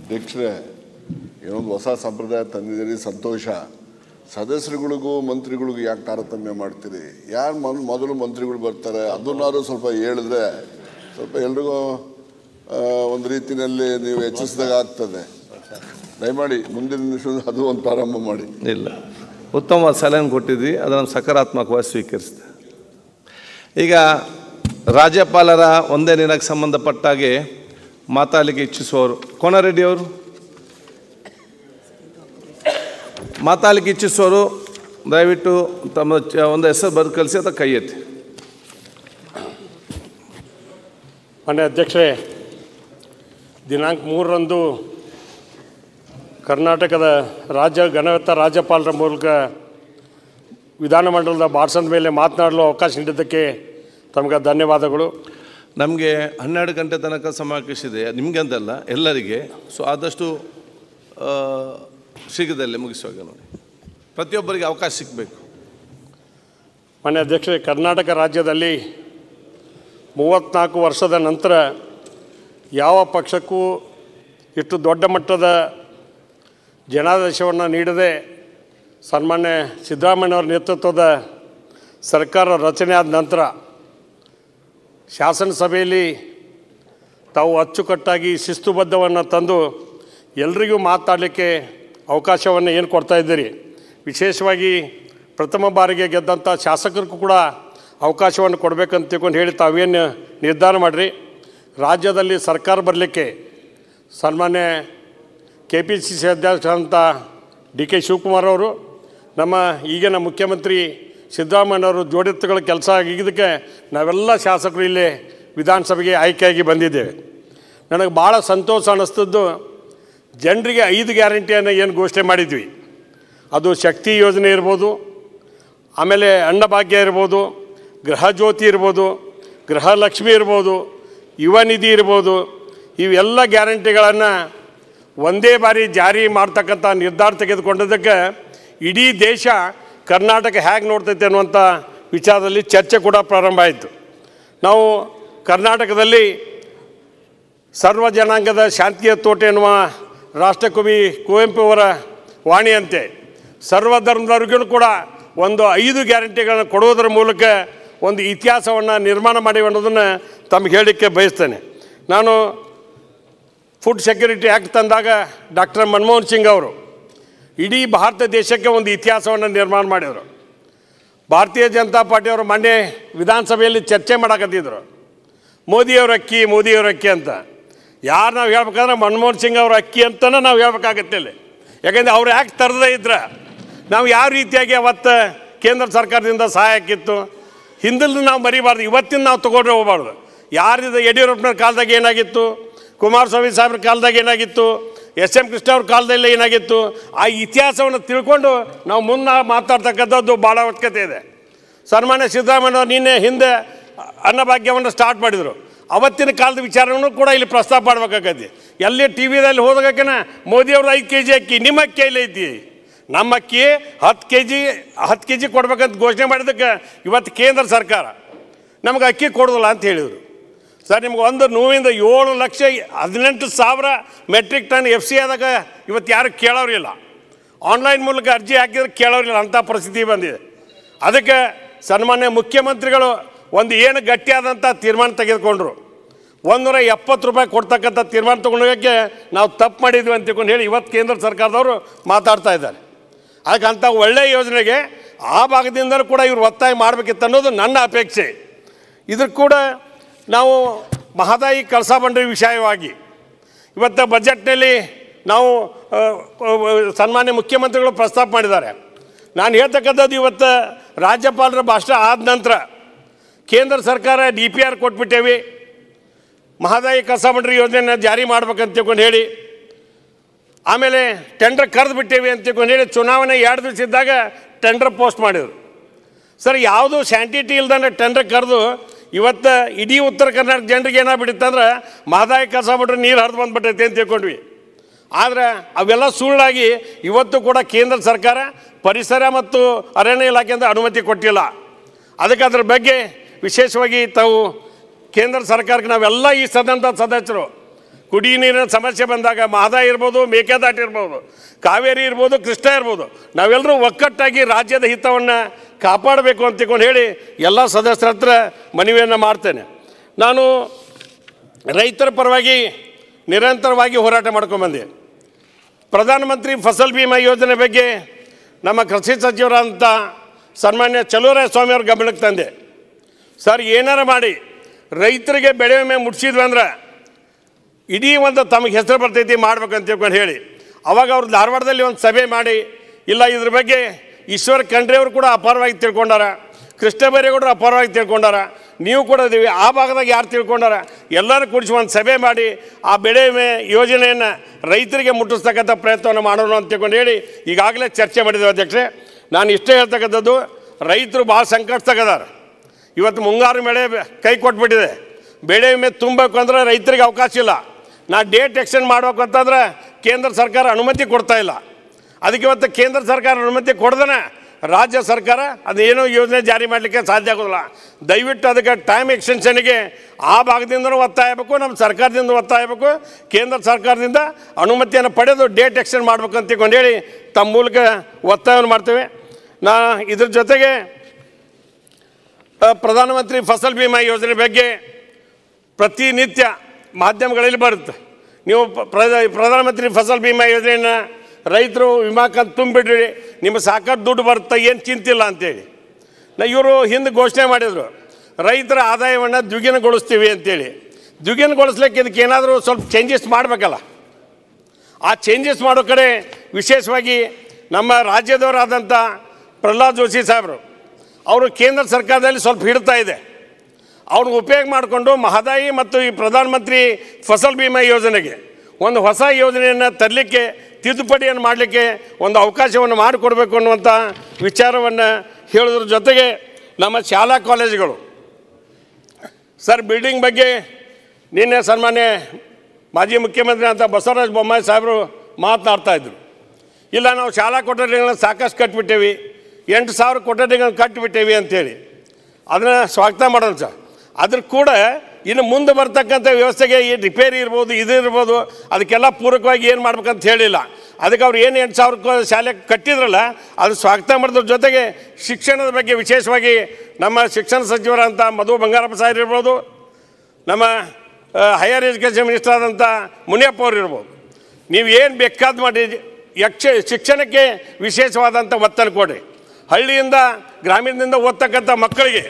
ಅಧ್ಯಕ್ಷರೇ ಏನೊಂದು ಹೊಸ ಸಂಪ್ರದಾಯ ತಂದಿದ್ದೀರಿ ಸಂತೋಷ ಸದಸ್ಯರುಗಳಿಗೂ ಮಂತ್ರಿಗಳಿಗೂ ಯಾಕೆ ತಾರತಮ್ಯ ಮಾಡ್ತೀರಿ ಯಾರು ಮೊದಲು ಮೊದಲು ಮಂತ್ರಿಗಳು ಬರ್ತಾರೆ ಅದನ್ನಾದ್ರು ಸ್ವಲ್ಪ ಹೇಳಿದ್ರೆ ಸ್ವಲ್ಪ ಎಲ್ರಿಗೂ ಒಂದು ರೀತಿಯಲ್ಲಿ ನೀವು ಹೆಚ್ಚಿಸಿದಾಗ ಆಗ್ತದೆ ದಯಮಾಡಿ ಮುಂದಿನ ನಿಮಿಷ ಅದು ಒಂದು ಪ್ರಾರಂಭ ಮಾಡಿ ಇಲ್ಲ ಉತ್ತಮ ಸಲಹೆ ಕೊಟ್ಟಿದ್ವಿ ಅದನ್ನು ಸಕಾರಾತ್ಮಕವಾಗಿ ಸ್ವೀಕರಿಸಿದೆ ಈಗ ರಾಜ್ಯಪಾಲರ ಒಂದೇ ದಿನಕ್ಕೆ ಸಂಬಂಧಪಟ್ಟಾಗೆ ಮಾತಾಡಲಿಕ್ಕೆ ಇಚ್ಛಿಸುವವರು ಕೋಣಾರೆಡ್ಡಿಯವರು ಮಾತಾಡಲಿಕ್ಕೆ ಇಚ್ಛಿಸುವವರು ದಯವಿಟ್ಟು ತಮ್ಮ ಒಂದು ಹೆಸರು ಬರೆದು ಕಲಿಸಿ ಅಥವಾ ಕೈ ಎತ್ತಿ ಅಧ್ಯಕ್ಷರೇ ದಿನಾಂಕ ಮೂರರಂದು ಕರ್ನಾಟಕದ ರಾಜ್ಯ ಗಣವತ್ತ ರಾಜ್ಯಪಾಲರ ಮೂಲಕ ವಿಧಾನಮಂಡಲದ ಬಾರ್ಸನ್ ಮೇಲೆ ಮಾತನಾಡಲು ಅವಕಾಶ ನೀಡಿದ್ದಕ್ಕೆ ತಮಗೆ ಧನ್ಯವಾದಗಳು ನಮಗೆ ಹನ್ನೆರಡು ಗಂಟೆ ತನಕ ಸಮಾವೇಶಿದೆ ನಿಮಗೆ ಅಂತಲ್ಲ ಎಲ್ಲರಿಗೆ ಸೊ ಆದಷ್ಟು ಶೀಘ್ರದಲ್ಲೇ ಮುಗಿಸುವಾಗ ನೋಡಿ ಪ್ರತಿಯೊಬ್ಬರಿಗೆ ಅವಕಾಶ ಸಿಗಬೇಕು ಮಾನ್ಯ ಅಧ್ಯಕ್ಷರೇ ಕರ್ನಾಟಕ ರಾಜ್ಯದಲ್ಲಿ ಮೂವತ್ತ್ನಾಲ್ಕು ವರ್ಷದ ನಂತರ ಯಾವ ಪಕ್ಷಕ್ಕೂ ಇಷ್ಟು ದೊಡ್ಡ ಮಟ್ಟದ ಜನಾದೇಶವನ್ನು ನೀಡದೆ ಸನ್ಮಾನ್ಯ ಸಿದ್ದರಾಮಯ್ಯವ್ರ ನೇತೃತ್ವದ ಸರ್ಕಾರ ರಚನೆ ಆದ ನಂತರ ಶಾಸನಸಭೆಯಲ್ಲಿ ತಾವು ಅಚ್ಚುಕಟ್ಟಾಗಿ ಶಿಸ್ತುಬದ್ಧವನ್ನು ತಂದು ಎಲ್ರಿಗೂ ಮಾತಾಡಲಿಕ್ಕೆ ಅವಕಾಶವನ್ನು ಏನು ಕೊಡ್ತಾಯಿದ್ದೀರಿ ವಿಶೇಷವಾಗಿ ಪ್ರಥಮ ಬಾರಿಗೆ ಗೆದ್ದಂಥ ಶಾಸಕರಿಗೂ ಕೂಡ ಅವಕಾಶವನ್ನು ಕೊಡಬೇಕಂತ ತಿಳ್ಕೊಂಡು ಹೇಳಿ ತಾವೇನು ನಿರ್ಧಾರ ಮಾಡಿರಿ ರಾಜ್ಯದಲ್ಲಿ ಸರ್ಕಾರ ಬರಲಿಕ್ಕೆ ಸನ್ಮಾನ್ಯ ಕೆ ಪಿ ಸಿ ಸಿ ಅಧ್ಯಕ್ಷರಾದಂಥ ಡಿ ಕೆ ಶಿವಕುಮಾರ್ ಅವರು ನಮ್ಮ ಈಗಿನ ಮುಖ್ಯಮಂತ್ರಿ ಸಿದ್ದರಾಮಯ್ಯವರು ಜೋಡೆತ್ತುಗಳ ಕೆಲಸ ಆಗಿದ್ದಕ್ಕೆ ನಾವೆಲ್ಲ ಶಾಸಕರು ಇಲ್ಲಿ ವಿಧಾನಸಭೆಗೆ ಆಯ್ಕೆಯಾಗಿ ಬಂದಿದ್ದೇವೆ ನನಗೆ ಭಾಳ ಸಂತೋಷ ಅನ್ನಿಸ್ತದ್ದು ಜನರಿಗೆ ಐದು ಗ್ಯಾರಂಟಿಯನ್ನು ಏನು ಘೋಷಣೆ ಮಾಡಿದ್ವಿ ಅದು ಶಕ್ತಿ ಯೋಜನೆ ಇರ್ಬೋದು ಆಮೇಲೆ ಅನ್ನಭಾಗ್ಯ ಇರ್ಬೋದು ಗೃಹಜ್ಯೋತಿ ಇರ್ಬೋದು ಗೃಹಲಕ್ಷ್ಮಿ ಇರ್ಬೋದು ಯುವ ನಿಧಿ ಇರ್ಬೋದು ಇವೆಲ್ಲ ಗ್ಯಾರಂಟಿಗಳನ್ನು ಒಂದೇ ಬಾರಿ ಜಾರಿ ಮಾಡ್ತಕ್ಕಂಥ ನಿರ್ಧಾರ ತೆಗೆದುಕೊಂಡದಕ್ಕೆ ಇಡೀ ದೇಶ ಕರ್ನಾಟಕ ಹೇಗೆ ನೋಡ್ತೈತೆ ಅನ್ನುವಂಥ ವಿಚಾರದಲ್ಲಿ ಚರ್ಚೆ ಕೂಡ ಪ್ರಾರಂಭ ಆಯಿತು ನಾವು ಕರ್ನಾಟಕದಲ್ಲಿ ಸರ್ವ ಜನಾಂಗದ ಶಾಂತಿಯ ತೋಟ ಎನ್ನುವ ರಾಷ್ಟ್ರಕವಿ ಕುವೆಂಪು ಅವರ ವಾಣಿಯಂತೆ ಸರ್ವ ಧರ್ಮದವರಿಗೂ ಕೂಡ ಒಂದು ಐದು ಗ್ಯಾರಂಟಿಗಳನ್ನು ಕೊಡುವುದರ ಮೂಲಕ ಒಂದು ಇತಿಹಾಸವನ್ನು ನಿರ್ಮಾಣ ಮಾಡಿ ಅನ್ನೋದನ್ನು ತಮಗೆ ಹೇಳಲಿಕ್ಕೆ ಬಯಸ್ತೇನೆ ನಾನು ಫುಡ್ ಸೆಕ್ಯೂರಿಟಿ ಆ್ಯಕ್ಟ್ ತಂದಾಗ ಡಾಕ್ಟರ್ ಮನಮೋಹನ್ ಸಿಂಗ್ ಅವರು ಇಡೀ ಭಾರತ ದೇಶಕ್ಕೆ ಒಂದು ಇತಿಹಾಸವನ್ನು ನಿರ್ಮಾಣ ಮಾಡಿದರು ಭಾರತೀಯ ಜನತಾ ಪಾರ್ಟಿಯವರು ಮೊನ್ನೆ ವಿಧಾನಸಭೆಯಲ್ಲಿ ಚರ್ಚೆ ಮಾಡಕತ್ತಿದ್ರು ಮೋದಿಯವ್ರ ಅಕ್ಕಿ ಮೋದಿಯವರ ಅಕ್ಕಿ ಅಂತ ಯಾರು ನಾವು ಹೇಳ್ಬೇಕಂದ್ರೆ ಮನಮೋಹನ್ ಸಿಂಗ್ ಅವ್ರ ಅಕ್ಕಿ ಅಂತಲೇ ನಾವು ಹೇಳ್ಬೇಕಾಗತ್ತೆ ಇಲ್ಲಿ ಯಾಕೆಂದರೆ ಅವ್ರು ಯಾಕೆ ತರದೇ ಇದ್ರೆ ನಾವು ಯಾವ ರೀತಿಯಾಗಿ ಅವತ್ತು ಕೇಂದ್ರ ಸರ್ಕಾರದಿಂದ ಸಹಾಯಕ್ಕಿತ್ತು ಹಿಂದಿಲ್ದು ನಾವು ಮರಿಬಾರ್ದು ಇವತ್ತಿನ ನಾವು ತಗೊಂಡ್ರೆ ಹೋಗ್ಬಾರ್ದು ಯಾರಿದ ಯಡಿಯೂರಪ್ಪನ ಕಾಲದಾಗ ಏನಾಗಿತ್ತು ಕುಮಾರಸ್ವಾಮಿ ಸಾಹೇಬ್ರ ಕಾಲದಾಗ ಏನಾಗಿತ್ತು ಎಸ್ ಎಂ ಕೃಷ್ಣ ಅವ್ರ ಕಾಲದಲ್ಲಿ ಏನಾಗಿತ್ತು ಆ ಇತಿಹಾಸವನ್ನು ತಿಳ್ಕೊಂಡು ನಾವು ಮುನ್ನ ಮಾತಾಡ್ತಕ್ಕಂಥದ್ದು ಭಾಳ ಅವಶ್ಯಕತೆ ಇದೆ ಸನ್ಮಾನ್ಯ ಸಿದ್ದರಾಮಯ್ಯ ನಿನ್ನೆ ಹಿಂದೆ ಅನ್ನಭಾಗ್ಯವನ್ನು ಸ್ಟಾರ್ಟ್ ಮಾಡಿದರು ಅವತ್ತಿನ ಕಾಲದ ವಿಚಾರವನ್ನು ಕೂಡ ಇಲ್ಲಿ ಪ್ರಸ್ತಾಪ ಮಾಡ್ಬೇಕಾಗತ್ತೆ ಎಲ್ಲಿ ಟಿ ವಿದಲ್ಲಿ ಹೋದಾಗನ ಮೋದಿಯವ್ರ ಐದು ಕೆ ಜಿ ಅಕ್ಕಿ ನಿಮ್ಮ ಅಕ್ಕಿ ಐತಿ ನಮ್ಮ ಅಕ್ಕಿ ಹತ್ತು ಕೆ ಜಿ ಹತ್ತು ಕೆ ಜಿ ಕೊಡ್ಬೇಕಂತ ಘೋಷಣೆ ಮಾಡಿದ್ದಕ್ಕೆ ಇವತ್ತು ಕೇಂದ್ರ ಸರ್ಕಾರ ನಮಗೆ ಅಕ್ಕಿ ಕೊಡೋದಿಲ್ಲ ಅಂತ ಹೇಳಿದರು ಸರ್ ನಿಮ್ಗೆ ಒಂದು ನೂರಿಂದ ಏಳು ಲಕ್ಷ ಹದಿನೆಂಟು ಸಾವಿರ ಮೆಟ್ರಿಕ್ ಟನ್ ಎಫ್ ಸಿ ಆದಾಗ ಇವತ್ತು ಯಾರು ಕೇಳೋರಿಲ್ಲ ಆನ್ಲೈನ್ ಮೂಲಕ ಅರ್ಜಿ ಹಾಕಿದ್ರೆ ಕೇಳೋರಿಲ್ಲ ಅಂಥ ಪರಿಸ್ಥಿತಿ ಬಂದಿದೆ ಅದಕ್ಕೆ ಸನ್ಮಾನ್ಯ ಮುಖ್ಯಮಂತ್ರಿಗಳು ಒಂದು ಏನು ಗಟ್ಟಿಯಾದಂಥ ತೀರ್ಮಾನ ತೆಗೆದುಕೊಂಡ್ರು ಒಂದೂರ ಎಪ್ಪತ್ತು ರೂಪಾಯಿ ಕೊಡ್ತಕ್ಕಂಥ ತೀರ್ಮಾನ ತೊಗೊಂಡೋಗಕ್ಕೆ ನಾವು ತಪ್ಪು ಮಾಡಿದ್ವಿ ಅಂತ ತಿಳ್ಕೊಂಡು ಹೇಳಿ ಇವತ್ತು ಕೇಂದ್ರ ಸರ್ಕಾರದವರು ಮಾತಾಡ್ತಾ ಇದ್ದಾರೆ ಅದಕ್ಕೆ ಅಂಥ ಒಳ್ಳೆಯ ಯೋಜನೆಗೆ ಆ ಭಾಗದಿಂದಲೂ ಕೂಡ ಇವರು ಒತ್ತಾಯ ಮಾಡಬೇಕಿತ್ತು ಅನ್ನೋದು ನನ್ನ ಅಪೇಕ್ಷೆ ಇದ್ರ ಕೂಡ ನಾವು ಮಹದಾಯಿ ಕಳಸ ಬಂಡ್ರಿ ವಿಷಯವಾಗಿ ಇವತ್ತು ಬಜೆಟ್ನಲ್ಲಿ ನಾವು ಸನ್ಮಾನ್ಯ ಮುಖ್ಯಮಂತ್ರಿಗಳು ಪ್ರಸ್ತಾಪ ಮಾಡಿದ್ದಾರೆ ನಾನು ಹೇಳ್ತಕ್ಕಂಥದ್ದು ಇವತ್ತು ರಾಜ್ಯಪಾಲರ ಭಾಷಣ ಆದ ನಂತರ ಕೇಂದ್ರ ಸರ್ಕಾರ ಡಿ ಪಿ ಆರ್ ಕೊಟ್ಬಿಟ್ಟೇವಿ ಮಹದಾಯಿ ಕಸ ಬಂಡ್ರಿ ಯೋಜನೆಯನ್ನು ಜಾರಿ ಮಾಡ್ಬೇಕಂತ ತಿಳ್ಕೊಂಡು ಹೇಳಿ ಆಮೇಲೆ ಟೆಂಡರ್ ಕರೆದು ಬಿಟ್ಟೇವಿ ಅಂತ ತಿಳ್ಕೊಂಡು ಹೇಳಿ ಚುನಾವಣೆ ಎರಡು ದಿವಸ ಇದ್ದಾಗ ಟೆಂಡರ್ ಪೋಸ್ಟ್ ಮಾಡಿದರು ಸರ್ ಯಾವುದು ಸ್ಯಾಂಟಿಟಿ ಇಲ್ದಂಗೆ ಟೆಂಡರ್ ಕರೆದು ಇವತ್ತು ಇಡೀ ಉತ್ತರ ಕರ್ನಾಟಕ ಜನರಿಗೆ ಅಂದ್ರೆ ಮಾದಾಯ ಕಸ ಬಿಟ್ರೆ ನೀರು ಹರಿದು ಬಂದ್ಬಿಟ್ಟೈತೆ ಅಂತ ತಿಳ್ಕೊಂಡ್ವಿ ಆದರೆ ಅವೆಲ್ಲ ಸುಳ್ಳಾಗಿ ಇವತ್ತು ಕೂಡ ಕೇಂದ್ರ ಸರ್ಕಾರ ಪರಿಸರ ಮತ್ತು ಅರಣ್ಯ ಇಲಾಖೆಯಿಂದ ಅನುಮತಿ ಕೊಟ್ಟಿಲ್ಲ ಅದಕ್ಕೆ ಅದ್ರ ಬಗ್ಗೆ ವಿಶೇಷವಾಗಿ ತಾವು ಕೇಂದ್ರ ಸರ್ಕಾರಕ್ಕೆ ನಾವೆಲ್ಲ ಈ ಸದನದ ಸದಸ್ಯರು ಕುಡಿ ನೀರಿನ ಸಮಸ್ಯೆ ಬಂದಾಗ ಮಾದಾಯಿ ಇರ್ಬೋದು ಮೇಕೆದಾಟಿ ಇರ್ಬೋದು ಕಾವೇರಿ ಇರ್ಬೋದು ಕೃಷ್ಣ ಇರ್ಬೋದು ನಾವೆಲ್ಲರೂ ಒಕ್ಕಟ್ಟಾಗಿ ರಾಜ್ಯದ ಹಿತವನ್ನು ಕಾಪಾಡಬೇಕು ಅಂತ ತಿಳ್ಕೊಂಡು ಹೇಳಿ ಎಲ್ಲ ಸದಸ್ಯರ ಹತ್ರ ಮನವಿಯನ್ನು ಮಾಡ್ತೇನೆ ನಾನು ರೈತರ ಪರವಾಗಿ ನಿರಂತರವಾಗಿ ಹೋರಾಟ ಮಾಡ್ಕೊಂಬಂದೆ ಪ್ರಧಾನಮಂತ್ರಿ ಫಸಲ್ ಬಿಮಾ ಯೋಜನೆ ಬಗ್ಗೆ ನಮ್ಮ ಕೃಷಿ ಸಚಿವರಾದಂಥ ಸನ್ಮಾನ್ಯ ಚಲುವರಾಯ ಸ್ವಾಮಿಯವ್ರ ಗಮನಕ್ಕೆ ತಂದೆ ಸರ್ ಏನಾರು ಮಾಡಿ ರೈತರಿಗೆ ಬೆಳೆ ವಿಮೆ ಮುಟ್ಸಿದ್ವಿ ಅಂದ್ರೆ ಇಡೀ ಒಂದು ತಮಗೆ ಹೆಸರು ಬರ್ತೈತಿ ಮಾಡ್ಬೇಕಂತ ತಿಳ್ಕೊಂಡು ಹೇಳಿ ಅವಾಗ ಅವ್ರು ಧಾರವಾಡದಲ್ಲಿ ಒಂದು ಸಭೆ ಮಾಡಿ ಇಲ್ಲ ಇದ್ರ ಬಗ್ಗೆ ಈಶ್ವರ್ ಖಂಡ್ರೆಯವರು ಕೂಡ ಅಪಾರವಾಗಿ ತಿಳ್ಕೊಂಡಾರ ಕೃಷ್ಣ ಬೈರೇಗೌಡರು ಅಪಾರವಾಗಿ ತಿಳ್ಕೊಂಡಾರ ನೀವು ಕೂಡ ಇದೀವಿ ಆ ಭಾಗದಾಗ ಯಾರು ತಿಳ್ಕೊಂಡಾರ ಎಲ್ಲರೂ ಕುಡಿಸಿ ಒಂದು ಸಭೆ ಮಾಡಿ ಆ ಬೆಳೆ ವಿಮೆ ಯೋಜನೆಯನ್ನು ರೈತರಿಗೆ ಮುಟ್ಟಿಸ್ತಕ್ಕಂಥ ಪ್ರಯತ್ನವನ್ನು ಮಾಡೋಣ ಅಂತ ತಿಳ್ಕೊಂಡು ಹೇಳಿ ಈಗಾಗಲೇ ಚರ್ಚೆ ಮಾಡಿದ್ದೇವೆ ಅಧ್ಯಕ್ಷೆ ನಾನು ಇಷ್ಟೇ ಹೇಳ್ತಕ್ಕಂಥದ್ದು ರೈತರು ಭಾಳ ಸಂಕಷ್ಟದಾರ ಇವತ್ತು ಮುಂಗಾರು ಬೆಳೆ ಕೈ ಕೊಟ್ಬಿಟ್ಟಿದೆ ಬೆಳೆ ವಿಮೆ ತುಂಬಬೇಕು ಅಂದರೆ ರೈತರಿಗೆ ಅವಕಾಶ ಇಲ್ಲ ನಾ ಡೇಟ್ ಎಕ್ಸ್ಟೆಂಡ್ ಮಾಡಬೇಕು ಅಂತಂದ್ರೆ ಕೇಂದ್ರ ಸರ್ಕಾರ ಅನುಮತಿ ಕೊಡ್ತಾ ಇಲ್ಲ ಅದಕ್ಕೆ ಇವತ್ತು ಕೇಂದ್ರ ಸರ್ಕಾರ ಅನುಮತಿ ಕೊಡ್ದನೆ ರಾಜ್ಯ ಸರ್ಕಾರ ಅದೇನೋ ಯೋಜನೆ ಜಾರಿ ಮಾಡಲಿಕ್ಕೆ ಸಾಧ್ಯ ಆಗೋದಿಲ್ಲ ದಯವಿಟ್ಟು ಅದಕ್ಕೆ ಟೈಮ್ ಎಕ್ಸ್ಟೆನ್ಷನ್ಗೆ ಆ ಭಾಗದಿಂದನೂ ಒತ್ತಾಯ ನಮ್ಮ ಸರ್ಕಾರದಿಂದ ಒತ್ತಾಯ ಕೇಂದ್ರ ಸರ್ಕಾರದಿಂದ ಅನುಮತಿಯನ್ನು ಪಡೆದು ಡೇಟ್ ಎಕ್ಸ್ಟೆಂಡ್ ಅಂತ ಹೇಳಿ ತಮ್ಮ ಮೂಲಕ ಒತ್ತಾಯವನ್ನು ಮಾಡ್ತೇವೆ ನಾ ಇದ್ರ ಜೊತೆಗೆ ಪ್ರಧಾನಮಂತ್ರಿ ಫಸಲ್ ಬಿಮಾ ಯೋಜನೆ ಬಗ್ಗೆ ಪ್ರತಿನಿತ್ಯ ಮಾಧ್ಯಮಗಳಲ್ಲಿ ಬರುತ್ತೆ ನೀವು ಪ್ರಧಾನಮಂತ್ರಿ ಫಸಲ್ ಬಿಮಾ ಯೋಜನೆಯನ್ನು ರೈತರು ವಿಮಾ ಕಂತು ತುಂಬಿಡ್ರಿ ನಿಮ್ಗೆ ಸಾಕಷ್ಟು ದುಡ್ಡು ಬರುತ್ತೆ ಏನು ಚಿಂತಿಲ್ಲ ಅಂತೇಳಿ ನಾ ಇವರು ಹಿಂದೆ ಘೋಷಣೆ ಮಾಡಿದರು ರೈತರ ಆದಾಯವನ್ನು ದ್ವಿಗುಣಗೊಳಿಸ್ತೀವಿ ಅಂತೇಳಿ ದ್ವಿಗುಣಗೊಳಿಸ್ಲಿಕ್ಕೆ ಇದಕ್ಕೆ ಏನಾದರೂ ಸ್ವಲ್ಪ ಚೇಂಜಸ್ ಮಾಡಬೇಕಲ್ಲ ಆ ಚೇಂಜಸ್ ಮಾಡೋ ಕಡೆ ವಿಶೇಷವಾಗಿ ನಮ್ಮ ರಾಜ್ಯದವರಾದಂಥ ಪ್ರಹ್ಲಾದ್ ಜೋಶಿ ಸಾಹೇಬರು ಅವರು ಕೇಂದ್ರ ಸರ್ಕಾರದಲ್ಲಿ ಸ್ವಲ್ಪ ಹಿಡ್ತಾ ಇದೆ ಅವ್ರನ್ನ ಉಪಯೋಗ ಮಾಡಿಕೊಂಡು ಮಹದಾಯಿ ಮತ್ತು ಈ ಪ್ರಧಾನಮಂತ್ರಿ ಫಸಲ್ ಬಿಮಾ ಯೋಜನೆಗೆ ಒಂದು ಹೊಸ ಯೋಜನೆಯನ್ನು ತರಲಿಕ್ಕೆ ತಿದ್ದುಪಡಿಯನ್ನು ಮಾಡಲಿಕ್ಕೆ ಒಂದು ಅವಕಾಶವನ್ನು ಮಾಡಿಕೊಡ್ಬೇಕು ಅನ್ನುವಂಥ ವಿಚಾರವನ್ನು ಹೇಳೋದ್ರ ಜೊತೆಗೆ ನಮ್ಮ ಶಾಲಾ ಕಾಲೇಜುಗಳು ಸರ್ ಬಿಲ್ಡಿಂಗ್ ಬಗ್ಗೆ ನಿನ್ನೆ ಸನ್ಮಾನ್ಯ ಮಾಜಿ ಮುಖ್ಯಮಂತ್ರಿ ಅಂತ ಬಸವರಾಜ ಬೊಮ್ಮಾಯಿ ಸಾಹೇಬರು ಮಾತನಾಡ್ತಾಯಿದ್ರು ಇಲ್ಲ ನಾವು ಶಾಲಾ ಕೊಠಡಿಗಳನ್ನ ಸಾಕಷ್ಟು ಕಟ್ಟಿಬಿಟ್ಟೇವಿ ಎಂಟು ಸಾವಿರ ಕೊಠಡಿಗಳನ್ನ ಕಟ್ಟಿಬಿಟ್ಟೇವಿ ಅಂಥೇಳಿ ಅದನ್ನು ಸ್ವಾಗತ ಮಾಡೋದು ಸರ್ ಅದ್ರ ಕೂಡ ಇನ್ನು ಮುಂದೆ ಬರ್ತಕ್ಕಂಥ ವ್ಯವಸ್ಥೆಗೆ ಈ ರಿಪೇರಿ ಇರ್ಬೋದು ಇದು ಇರ್ಬೋದು ಅದಕ್ಕೆಲ್ಲ ಪೂರಕವಾಗಿ ಏನು ಮಾಡ್ಬೇಕಂತ ಹೇಳಿಲ್ಲ ಅದಕ್ಕೆ ಅವ್ರು ಏನು ಎಂಟು ಸಾವಿರಕ್ಕೂ ಶಾಲೆ ಕಟ್ಟಿದ್ರಲ್ಲ ಅದು ಸ್ವಾಗತ ಮಾಡಿದ್ರ ಜೊತೆಗೆ ಶಿಕ್ಷಣದ ಬಗ್ಗೆ ವಿಶೇಷವಾಗಿ ನಮ್ಮ ಶಿಕ್ಷಣ ಸಚಿವರಂಥ ಮಧು ಬಂಗಾರಪ್ಪ ಸಾರ್ ಇರ್ಬೋದು ನಮ್ಮ ಹೈಯರ್ ಎಜುಕೇಷನ್ ಮಿನಿಸ್ಟರ್ ಆದಂಥ ಮುನಿಯಪ್ಪ ಅವ್ರು ಇರ್ಬೋದು ನೀವು ಏನು ಬೇಕಾದ ಮಾಡಿ ಯಕ್ಷ ಶಿಕ್ಷಣಕ್ಕೆ ವಿಶೇಷವಾದಂಥ ಒತ್ತನ್ನು ಕೊಡಿರಿ ಹಳ್ಳಿಯಿಂದ ಗ್ರಾಮೀಣದಿಂದ ಓದ್ತಕ್ಕಂಥ ಮಕ್ಕಳಿಗೆ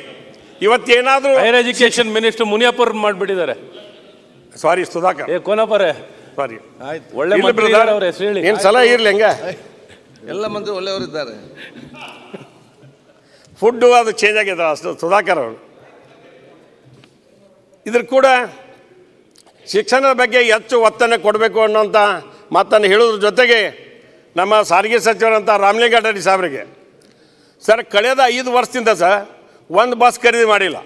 ಇವತ್ತೇನಾದರೂ ಹೈಯರ್ ಎಜುಕೇಶನ್ ಮಿನಿಸ್ಟರ್ ಮುನಿಯಪ್ಪರ್ ಮಾಡಿಬಿಟ್ಟಿದ್ದಾರೆ ಸಾರಿ ಸುಧಾಕರ್ ಏ ಕೋನಪ್ಪರೇ ಸಾರಿ ಆಯ್ತು ಒಳ್ಳೆ ಅವ್ರ ಹೆಸರು ಹೇಳಿ ಏನು ಸಲಹೆ ಇರಲಿ ಹೆಂಗ ಎಲ್ಲ ಮಂದಿ ಇದ್ದಾರೆ ಫುಡ್ಡು ಅದು ಚೇಂಜ್ ಆಗಿದೆ ಅಷ್ಟು ಸುಧಾಕರ್ ಅವರು ಇದ್ರ ಕೂಡ ಶಿಕ್ಷಣದ ಬಗ್ಗೆ ಹೆಚ್ಚು ಒತ್ತನ್ನು ಕೊಡಬೇಕು ಅನ್ನೋಂಥ ಮಾತನ್ನು ಹೇಳೋದ್ರ ಜೊತೆಗೆ ನಮ್ಮ ಸಾರಿಗೆ ಸಚಿವರಂಥ ರಾಮಲಿಂಗಾರೆಡ್ಡಿ ಸಾಹೇಬರಿಗೆ ಸರ್ ಕಳೆದ ಐದು ವರ್ಷದಿಂದ ಸರ್ ಒಂದು ಬಸ್ ಖರೀದಿ ಮಾಡಿಲ್ಲ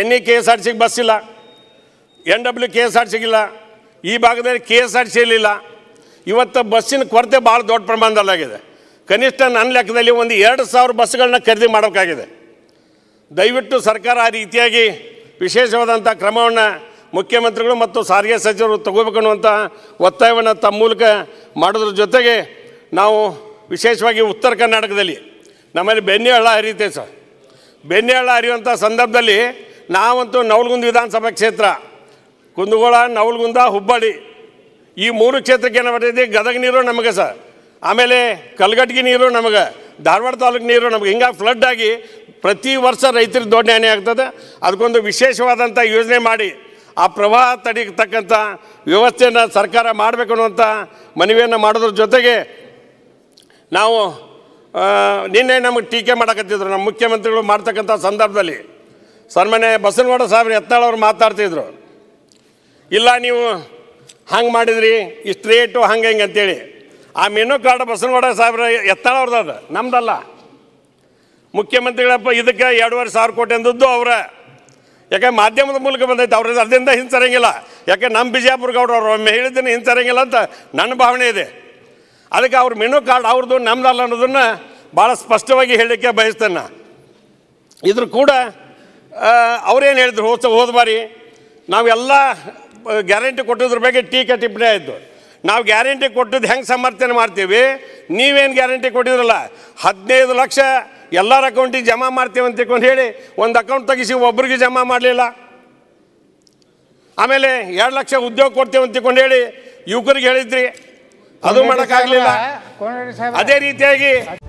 N E K S R ಸಿಗೆ ಬಸ್ ಇಲ್ಲ N W K S R ಸಿಗಿಲ್ಲ ಈ ಭಾಗದಲ್ಲಿ ಕೆ ಎಸ್ ಆರ್ ಸಿ ಇಲ್ಲ ಇವತ್ತು ಬಸ್ಸಿನ ಕೊರತೆ ಭಾಳ ದೊಡ್ಡ ಪ್ರಮಾಣದಲ್ಲಾಗಿದೆ ಕನಿಷ್ಠ ನನ್ನ ಲೆಕ್ಕದಲ್ಲಿ ಒಂದು ಎರಡು ಸಾವಿರ ಬಸ್ಗಳನ್ನ ಖರೀದಿ ಮಾಡೋಕ್ಕಾಗಿದೆ ದಯವಿಟ್ಟು ಸರ್ಕಾರ ಆ ರೀತಿಯಾಗಿ ವಿಶೇಷವಾದಂಥ ಕ್ರಮವನ್ನು ಮುಖ್ಯಮಂತ್ರಿಗಳು ಮತ್ತು ಸಾರಿಗೆ ಸಚಿವರು ತಗೋಬೇಕು ಅನ್ನುವಂಥ ಒತ್ತಾಯವನ್ನು ತಮ್ಮ ಮೂಲಕ ಮಾಡೋದ್ರ ಜೊತೆಗೆ ನಾವು ವಿಶೇಷವಾಗಿ ಉತ್ತರ ಕರ್ನಾಟಕದಲ್ಲಿ ನಮ್ಮಲ್ಲಿ ಬೆನ್ನಿ ಹರಿಯುತ್ತೆ ಸರ್ ಬೆನ್ನೇಳ ಹರಿಯುವಂಥ ಸಂದರ್ಭದಲ್ಲಿ ನಾವಂತೂ ನವಲಗುಂದ ವಿಧಾನಸಭಾ ಕ್ಷೇತ್ರ ಕುಂದಗೋಳ ನವಲಗುಂದ ಹುಬ್ಬಳ್ಳಿ ಈ ಮೂರು ಕ್ಷೇತ್ರಕ್ಕೆ ಏನು ಬರ್ತೈತಿ ಗದಗ ನೀರು ನಮಗೆ ಸರ್ ಆಮೇಲೆ ಕಲ್ಗಟ್ಟಿಗೆ ನೀರು ನಮಗೆ ಧಾರವಾಡ ತಾಲೂಕು ನೀರು ನಮಗೆ ಹಿಂಗೆ ಫ್ಲಡ್ ಆಗಿ ಪ್ರತಿ ವರ್ಷ ರೈತರಿಗೆ ದೊಡ್ಡ ಹಾನಿ ಆಗ್ತದೆ ಅದಕ್ಕೊಂದು ವಿಶೇಷವಾದಂಥ ಯೋಜನೆ ಮಾಡಿ ಆ ಪ್ರವಾಹ ತಡಿತಕ್ಕಂಥ ವ್ಯವಸ್ಥೆಯನ್ನು ಸರ್ಕಾರ ಮಾಡಬೇಕು ಅನ್ನುವಂಥ ಮನವಿಯನ್ನು ಮಾಡೋದ್ರ ಜೊತೆಗೆ ನಾವು ನಿನ್ನೆ ನಮಗೆ ಟೀಕೆ ಮಾಡಕತ್ತಿದ್ರು ನಮ್ಮ ಮುಖ್ಯಮಂತ್ರಿಗಳು ಮಾಡ್ತಕ್ಕಂಥ ಸಂದರ್ಭದಲ್ಲಿ ಸನ್ಮಾನ್ಯ ಬಸನಗೌಡ ಸಾಹೇಬ್ರು ಎತ್ತಾಳವ್ರು ಮಾತಾಡ್ತಿದ್ರು ಇಲ್ಲ ನೀವು ಹಂಗೆ ಮಾಡಿದ್ರಿ ಇಷ್ಟು ರೇಟು ಹಂಗೆ ಹಿಂಗೆ ಅಂತೇಳಿ ಆ ಮೆನು ಕಾರ್ಡ್ ಬಸನಗೌಡ ಸಾಹೇಬ್ರ ಎತ್ತಾಳವ್ರದ್ದು ಅದು ನಮ್ದಲ್ಲ ಮುಖ್ಯಮಂತ್ರಿಗಳಪ್ಪ ಇದಕ್ಕೆ ಎರಡೂವರೆ ಸಾವಿರ ಕೋಟಿ ಅಂದದ್ದು ಅವರ ಯಾಕೆ ಮಾಧ್ಯಮದ ಮೂಲಕ ಬಂದೈತೆ ಅವ್ರ ಅದರಿಂದ ಹಿಂಸರಂಗಿಲ್ಲ ಯಾಕೆ ನಮ್ಮ ಬಿಜಾಪುರ ಗೌಡ ಅವರು ಒಮ್ಮೆ ಹಿಂಸರಂಗಿಲ್ಲ ಅಂತ ನನ್ನ ಭಾವನೆ ಇದೆ ಅದಕ್ಕೆ ಅವ್ರ ಮೆನು ಕಾರ್ಡ್ ಅವ್ರದ್ದು ನಮ್ದಲ್ಲ ಅನ್ನೋದನ್ನು ಭಾಳ ಸ್ಪಷ್ಟವಾಗಿ ಹೇಳಲಿಕ್ಕೆ ಬಯಸ್ತೇನೆ ಇದ್ರ ಕೂಡ ಅವ್ರೇನು ಹೇಳಿದ್ರು ಹೋದ ಹೋದ ಬಾರಿ ನಾವೆಲ್ಲ ಗ್ಯಾರಂಟಿ ಕೊಟ್ಟಿದ್ರ ಬಗ್ಗೆ ಟೀಕೆ ಟಿಪ್ಪಣಿ ಆಯಿತು ನಾವು ಗ್ಯಾರಂಟಿ ಕೊಟ್ಟಿದ್ದು ಹೆಂಗೆ ಸಮರ್ಥನೆ ಮಾಡ್ತೀವಿ ನೀವೇನು ಗ್ಯಾರಂಟಿ ಕೊಟ್ಟಿದ್ರಲ್ಲ ಹದಿನೈದು ಲಕ್ಷ ಎಲ್ಲರ ಅಕೌಂಟಿಗೆ ಜಮಾ ಮಾಡ್ತೀವಿ ಅಂತ ತಿಳ್ಕೊಂಡು ಹೇಳಿ ಒಂದು ಅಕೌಂಟ್ ತೆಗಿಸಿ ಒಬ್ರಿಗೆ ಜಮಾ ಮಾಡಲಿಲ್ಲ ಆಮೇಲೆ ಎರಡು ಲಕ್ಷ ಉದ್ಯೋಗ ಕೊಡ್ತೀವಿ ಅಂತ ತಿಳ್ಕೊಂಡು ಹೇಳಿ ಯುವಕರಿಗೆ ಹೇಳಿದ್ರಿ ಅದು ಮಾಡಕ್ಕಾಗ್ಲಿಲ್ಲ ಅದೇ ರೀತಿಯಾಗಿ